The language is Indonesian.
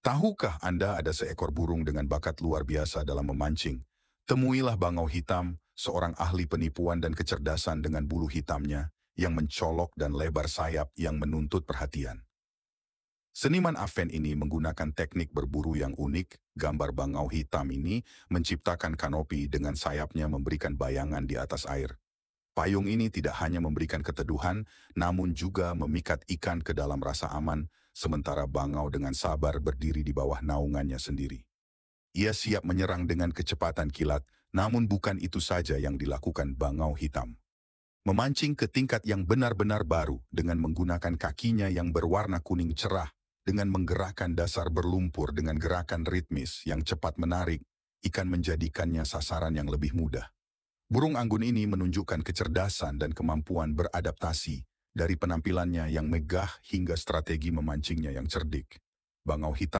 Tahukah Anda ada seekor burung dengan bakat luar biasa dalam memancing? Temuilah bangau hitam, seorang ahli penipuan dan kecerdasan dengan bulu hitamnya yang mencolok dan lebar sayap yang menuntut perhatian. Seniman Aven ini menggunakan teknik berburu yang unik, gambar bangau hitam ini menciptakan kanopi dengan sayapnya memberikan bayangan di atas air. Payung ini tidak hanya memberikan keteduhan, namun juga memikat ikan ke dalam rasa aman, sementara bangau dengan sabar berdiri di bawah naungannya sendiri. Ia siap menyerang dengan kecepatan kilat, namun bukan itu saja yang dilakukan bangau hitam. Memancing ke tingkat yang benar-benar baru dengan menggunakan kakinya yang berwarna kuning cerah, dengan menggerakkan dasar berlumpur dengan gerakan ritmis yang cepat menarik, ikan menjadikannya sasaran yang lebih mudah. Burung anggun ini menunjukkan kecerdasan dan kemampuan beradaptasi dari penampilannya yang megah hingga strategi memancingnya yang cerdik. Bangau hitam